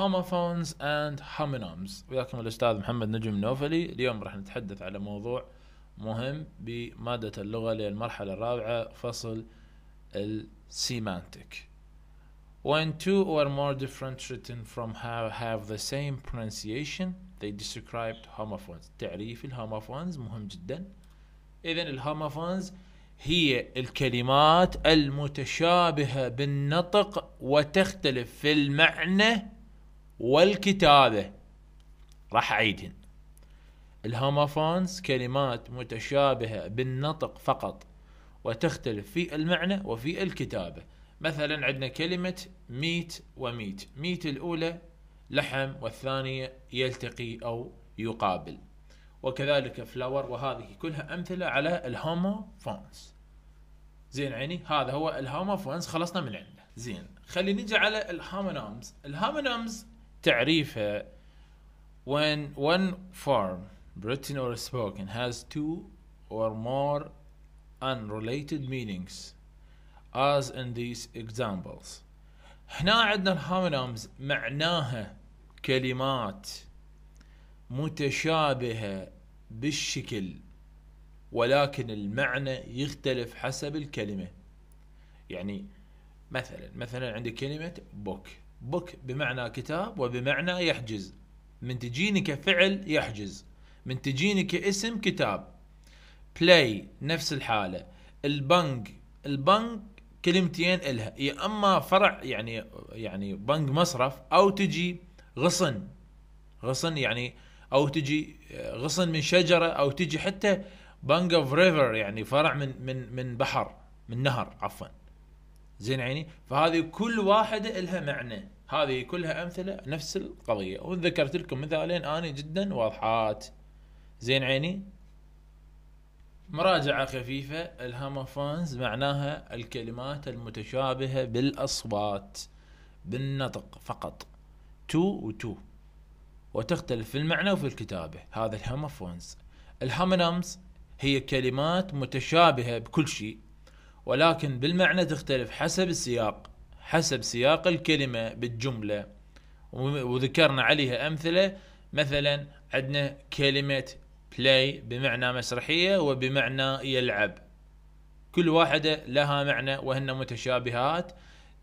هوموفونز اند هومينومز وياكم الاستاذ محمد نجم نوفلي اليوم راح نتحدث على موضوع مهم بمادة اللغة للمرحلة الرابعة فصل السيمانتيك When two or more different written from have, have the same pronunciation they described homophones تعريف الهوموفونز مهم جدا إذا الهوموفونز هي الكلمات المتشابهة بالنطق وتختلف في المعنى والكتابة راح أعيدهن الهوموفونز كلمات متشابهة بالنطق فقط وتختلف في المعنى وفي الكتابة مثلا عندنا كلمة ميت وميت ميت الأولى لحم والثانية يلتقي أو يقابل وكذلك فلاور وهذه كلها أمثلة على الهوموفونز زين عيني هذا هو الهوموفونز خلصنا من عنده زين خلينا نجي على الهومونومز الهومونومز تعريفها when one form written or spoken has two or more unrelated meanings as in these examples هنا عندنا الهامونمز معناها كلمات متشابهة بالشكل ولكن المعنى يختلف حسب الكلمة يعني مثلا مثلا عندك كلمة book بوك بمعنى كتاب وبمعنى يحجز من تجيني كفعل يحجز من تجيني كاسم كتاب بلاي نفس الحالة البنك البنك كلمتين إلها يا اما فرع يعني يعني بنك مصرف او تجي غصن غصن يعني او تجي غصن من شجره او تجي حتى بنج اوف ريفر يعني فرع من من من بحر من نهر عفوا زين عيني فهذه كل واحدة لها معنى هذه كلها أمثلة نفس القضية وذكرت لكم مثالين اني جدا واضحات زين عيني مراجعة خفيفة الهاموفونز معناها الكلمات المتشابهة بالأصوات بالنطق فقط تو وتو وتختلف في المعنى وفي الكتابة هذا الهاموفونز الهامنامز هي كلمات متشابهة بكل شيء ولكن بالمعنى تختلف حسب السياق حسب سياق الكلمة بالجملة وذكرنا عليها أمثلة مثلا عندنا كلمة play بمعنى مسرحية وبمعنى يلعب كل واحدة لها معنى وهن متشابهات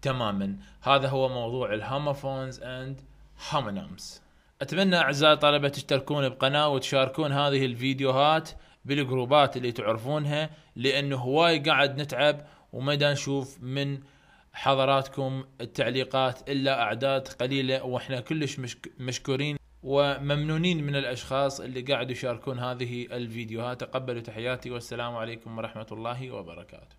تماما هذا هو موضوع الهامفونز اند هومونومز اتمنى اعزائي الطلبة تشتركون بقناة وتشاركون هذه الفيديوهات بالجروبات اللي تعرفونها لانه هواي قاعد نتعب وما نشوف من حضراتكم التعليقات الا اعداد قليله واحنا كلش مشك مشكورين وممنونين من الاشخاص اللي قاعد يشاركون هذه الفيديوهات تقبلوا تحياتي والسلام عليكم ورحمه الله وبركاته